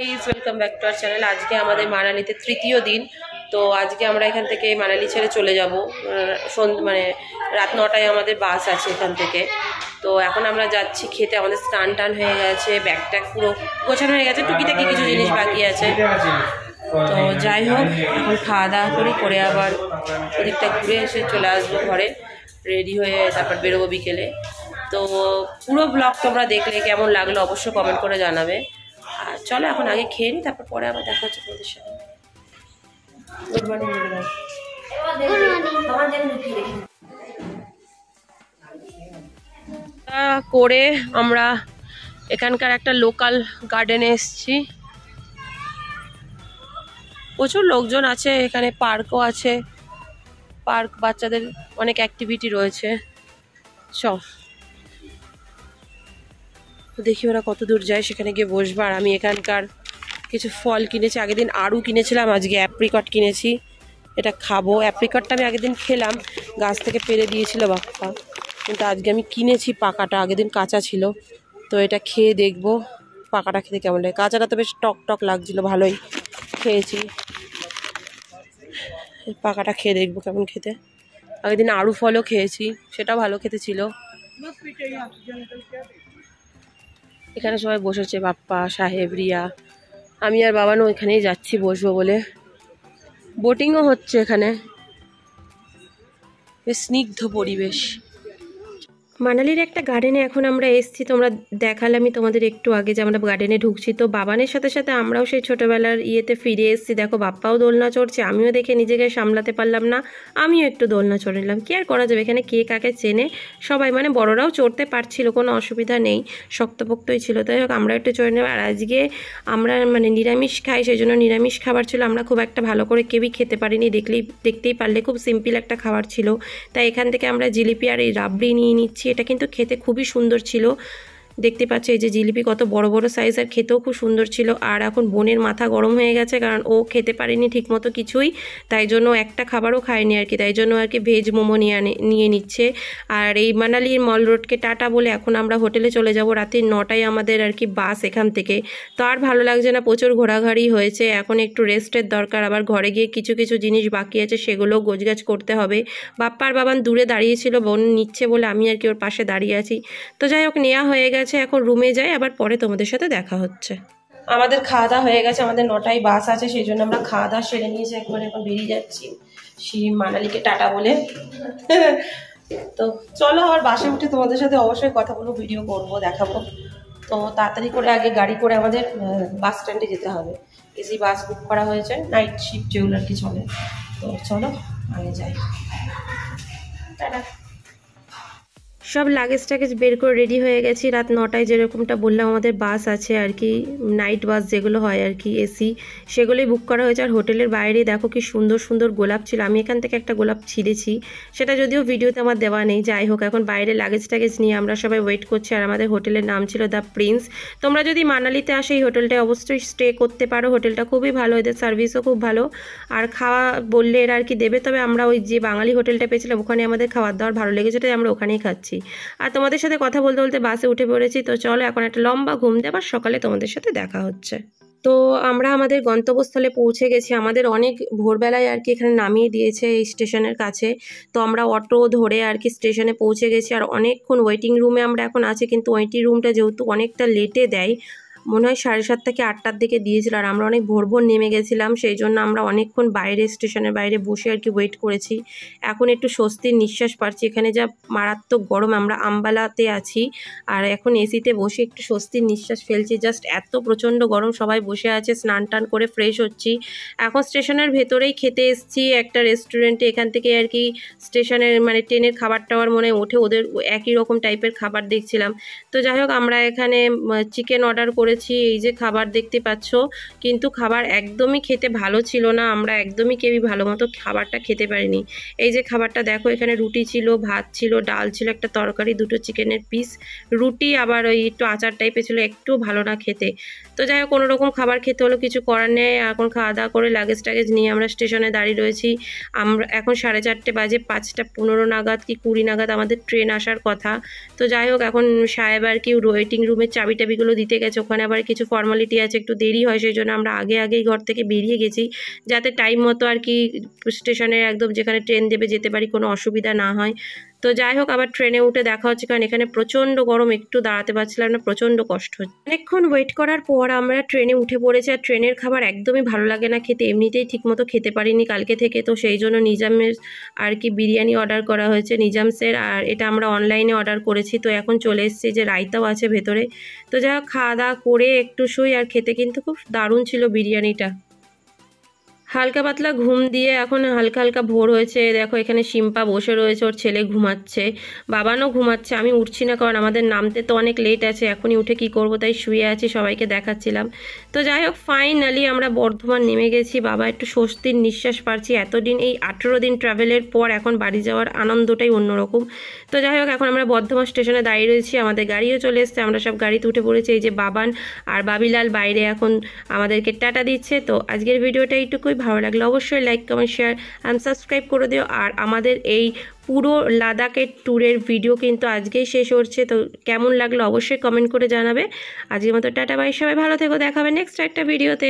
please welcome back to আর channel আজকে আমাদের মানালিতে তৃতীয় দিন তো আজকে আমরা এখান থেকে মানালি ছেড়ে চলে যাব মানে রাত নটায় আমাদের বাস আছে এখান থেকে তো এখন আমরা যাচ্ছি খেতে আমাদের স্নান টান হয়ে গেছে ব্যাগ ট্যাগ পুরো গোছানো হয়ে গেছে টুকিটাকি কিছু জিনিস বাকি আছে তো যাই হোক এখন খাওয়া দাওয়া করি করে আবার ওদিকটা ঘুরে এসে চলে আসবো ঘরে রেডি হয়ে তারপর বেরোবো বিকেলে তো পুরো ব্লগ তোমরা দেখলে কেমন লাগলো অবশ্যই কমেন্ট করে জানাবে চলো এখন আগে খেয়ে নিই তারপর পরে আবার দেখা হচ্ছে তোমাদের সাথে গুড মর্নিং করে আমরা এখানকার একটা লোকাল গার্ডেনে এসছি প্রচুর লোকজন আছে এখানে পার্কও আছে পার্ক বাচ্চাদের অনেক অ্যাক্টিভিটি রয়েছে সব তো দেখি ওরা কত দূর যায় সেখানে গিয়ে বসবো আর আমি এখানকার কিছু ফল কিনেছি আগের দিন আরও কিনেছিলাম আজকে অ্যাপ্রিকট কিনেছি এটা খাবো অ্যাপ্রিকটটা আমি আগের দিন খেলাম গাছ থেকে পেরে দিয়েছিল বাপ্পা কিন্তু আজকে আমি কিনেছি পাকাটা আগের দিন কাঁচা ছিল তো এটা খেয়ে দেখব পাকাটা খেতে কেমন লাগে কাঁচাটা তো বেশ টক টক লাগছিলো ভালোই খেয়েছি পাকাটা খেয়ে দেখব কেমন খেতে আগের দিন আরু ফলও খেয়েছি সেটা ভালো খেতে ছিল এখানে সবাই বসেছে বাপ্পা সাহেব রিয়া আমি আর বাবানো এখানেই যাচ্ছি বসবো বলে বোটিংও হচ্ছে এখানে বেশ স্নিগ্ধ পরিবেশ মানালির একটা গার্ডেনে এখন আমরা এসছি তোমরা দেখালে আমি তোমাদের একটু আগে যে আমরা গার্ডেনে ঢুকছি তো বাবানের সাথে সাথে আমরাও সেই ছোটোবেলার ইয়েতে ফিরে এসছি দেখো বাপ্পাও দোলনা চড়ছে আমিও দেখে নিজেকে সামলাতে পারলাম না আমিও একটু দোলনা চড়ে নিলাম কী আর করা যাবে এখানে কে কাকে চেনে সবাই মানে বড়রাও চড়তে পারছিল কোনো অসুবিধা নেই শক্তপোক্তই ছিল তাই হোক আমরা একটু চড়ে নেব আর আজকে আমরা মানে নিরামিষ খাই সেই জন্য নিরামিষ খাবার ছিল আমরা খুব একটা ভালো করে কেউই খেতে পারিনি দেখলেই দেখতেই পারলে খুব সিম্পল একটা খাবার ছিল তাই এখান থেকে আমরা জিলিপি আর এই রাবড়ি নিয়ে নিচ্ছি এটা কিন্তু খেতে খুবই সুন্দর ছিল দেখতে পাচ্ছ এই যে জিলিপি কত বড় বড় সাইজ আর খেতেও খুব সুন্দর ছিল আর এখন বোনের মাথা গরম হয়ে গেছে কারণ ও খেতে পারেনি ঠিকমতো কিছুই তাই জন্য একটা খাবারও খায়নি আর কি তাই জন্য আর কি ভেজ মোমো নিয়ে নিয়ে নিচ্ছে আর এই মানালির মল রোডকে টাটা বলে এখন আমরা হোটেলে চলে যাব রাতে নটায় আমাদের আর কি বাস এখান থেকে তো আর ভালো লাগছে না প্রচুর ঘোরাঘাড়ি হয়েছে এখন একটু রেস্টের দরকার আবার ঘরে গিয়ে কিছু কিছু জিনিস বাকি আছে সেগুলো গোজগাছ করতে হবে বাপ্পার বাবান দূরে দাঁড়িয়েছিল বোন নিচ্ছে বলে আমি আর কি ওর পাশে দাঁড়িয়ে আছি তো যাই হোক নেওয়া হয়ে গেছে আছে এখন রুমে যাই আবার পরে তোমাদের সাথে দেখা হচ্ছে আমাদের খাওয়া দাওয়া হয়ে গেছে আমাদের নটায় বাস আছে সেই জন্য আমরা খাওয়া দাওয়া সেরে নিয়েছি একবার এখন বেরিয়ে যাচ্ছি সেই মানালিকে টাটা বলে তো চলো আবার বাসে উঠে তোমাদের সাথে অবশ্যই কথা বলবো ভিডিও করবো দেখাবো তো তাড়াতাড়ি করে আগে গাড়ি করে আমাদের বাস স্ট্যান্ডে যেতে হবে এসি বাস বুক করা হয়েছে নাইট শিফট যেগুলো আর কি চলে তো চলো আগে যাই টাটা সব লাগেজ টাগেজ বের করে রেডি হয়ে গেছি রাত নটায় যেরকমটা বললাম আমাদের বাস আছে আর কি নাইট বাস যেগুলো হয় আর কি এসি সেগুলোই বুক করা হয়েছে আর হোটেলের বাইরে দেখো কি সুন্দর সুন্দর গোলাপ ছিল আমি এখান থেকে একটা গোলাপ ছিঁড়েছি সেটা যদিও ভিডিওতে আমার দেওয়া নেই যাই হোক এখন বাইরে লাগেজ টাগেজ নিয়ে আমরা সবাই ওয়েট করছি আর আমাদের হোটেলের নাম ছিল দ্য প্রিন্স তোমরা যদি মানালিতে আসো এই হোটেলটায় অবশ্যই স্টে করতে পারো হোটেলটা খুবই ভালো এদের সার্ভিসও খুব ভালো আর খাওয়া বললে এরা আর কি দেবে তবে আমরা ওই যে বাঙালি হোটেলটা পেয়েছিলাম ওখানে আমাদের খাওয়ার দাওয়ার ভালো লেগেছে তাই আমরা ওখানেই খাচ্ছি আর তোমাদের সাথে কথা বলতে বলতে বাসে উঠে পড়েছি তো চলো এখন একটা লম্বা ঘুম দেবার সকালে তোমাদের সাথে দেখা হচ্ছে তো আমরা আমাদের গন্তব্যস্থলে পৌঁছে গেছি আমাদের অনেক ভোরবেলায় আর কি এখানে নামিয়ে দিয়েছে এই স্টেশনের কাছে তো আমরা অটো ধরে আর কি স্টেশনে পৌঁছে গেছি আর অনেকক্ষণ ওয়েটিং রুমে আমরা এখন আছি কিন্তু ওয়েটিং রুমটা যেহেতু অনেকটা লেটে দেয় মনে হয় সাড়ে সাত থেকে আটটার দিকে দিয়েছিল আর আমরা অনেক ভোর ভোর নেমে গেছিলাম সেই জন্য আমরা অনেকক্ষণ বাইরে স্টেশনের বাইরে বসে আর কি ওয়েট করেছি এখন একটু স্বস্তির নিঃশ্বাস পাচ্ছি এখানে যা মারাত্মক গরম আমরা আম্বালাতে আছি আর এখন এসিতে বসে একটু স্বস্তির নিঃশ্বাস ফেলছি জাস্ট এত প্রচণ্ড গরম সবাই বসে আছে স্নান টান করে ফ্রেশ হচ্ছি এখন স্টেশনের ভেতরেই খেতে এসছি একটা রেস্টুরেন্টে এখান থেকে আর কি স্টেশনের মানে ট্রেনের খাবার টাবার মনে ওঠে ওদের একই রকম টাইপের খাবার দেখছিলাম তো যাই হোক আমরা এখানে চিকেন অর্ডার করে করেছি এই যে খাবার দেখতে পাচ্ছ কিন্তু খাবার একদমই খেতে ভালো ছিল না আমরা একদমই কেউই ভালো মতো খাবারটা খেতে পারিনি এই যে খাবারটা দেখো এখানে রুটি ছিল ভাত ছিল ডাল ছিল একটা তরকারি দুটো চিকেনের পিস রুটি আবার ওই একটু আচার টাইপের ছিল একটু ভালো না খেতে তো যাই হোক কোনো রকম খাবার খেতে হলো কিছু করার নেই এখন খাওয়া দাওয়া করে লাগেজ টাগেজ নিয়ে আমরা স্টেশনে দাঁড়িয়ে রয়েছি আমরা এখন সাড়ে চারটে বাজে পাঁচটা পনেরো নাগাদ কি কুড়ি নাগাদ আমাদের ট্রেন আসার কথা তো যাই হোক এখন সাহেব আর কি ওয়েটিং রুমের চাবি টাবিগুলো দিতে গেছে ওখানে ওখানে আবার কিছু ফর্মালিটি আছে একটু দেরি হয় সেই জন্য আমরা আগে আগেই ঘর থেকে বেরিয়ে গেছি যাতে টাইম মতো আর কি স্টেশনে একদম যেখানে ট্রেন দেবে যেতে পারি কোনো অসুবিধা না হয় তো যাই হোক আবার ট্রেনে উঠে দেখা হচ্ছে কারণ এখানে প্রচণ্ড গরম একটু দাঁড়াতে পারছিলাম না প্রচণ্ড কষ্ট হচ্ছে অনেকক্ষণ ওয়েট করার পর আমরা ট্রেনে উঠে পড়েছি আর ট্রেনের খাবার একদমই ভালো লাগে না খেতে এমনিতেই ঠিকমতো খেতে পারিনি কালকে থেকে তো সেই জন্য নিজামের আর কি বিরিয়ানি অর্ডার করা হয়েছে নিজামসের আর এটা আমরা অনলাইনে অর্ডার করেছি তো এখন চলে এসেছি যে রায়তাও আছে ভেতরে তো যা খাওয়া দাওয়া করে একটু শুই আর খেতে কিন্তু খুব দারুণ ছিল বিরিয়ানিটা হালকা পাতলা ঘুম দিয়ে এখন হালকা হালকা ভোর হয়েছে দেখো এখানে শিম্পা বসে রয়েছে ওর ছেলে ঘুমাচ্ছে বাবানও ঘুমাচ্ছে আমি উঠছি না কারণ আমাদের নামতে তো অনেক লেট আছে এখনই উঠে কি করব তাই শুয়ে আছি সবাইকে দেখাচ্ছিলাম তো যাই হোক ফাইনালি আমরা বর্ধমান নেমে গেছি বাবা একটু স্বস্তির নিঃশ্বাস পাচ্ছি এতদিন এই আঠেরো দিন ট্রাভেলের পর এখন বাড়ি যাওয়ার আনন্দটাই অন্যরকম তো যাই হোক এখন আমরা বর্ধমান স্টেশনে দাঁড়িয়ে রয়েছি আমাদের গাড়িও চলে এসছে আমরা সব গাড়িতে উঠে পড়েছি এই যে বাবান আর বাবিলাল বাইরে এখন আমাদেরকে টাটা দিচ্ছে তো আজকের ভিডিওটা এইটুকুই ভালো লাগলে অবশ্যই like comment share and subscribe করে দিও আর আমাদের এই পুরো লাদাখের ট্যুরের ভিডিও কিন্তু আজকেই শেষ হচ্ছে তো কেমন লাগলো অবশ্যই কমেন্ট করে জানাবে আজকের মতো টাটা বাই সবাই ভালো থেকো দেখাবে নেক্সট একটা ভিডিওতে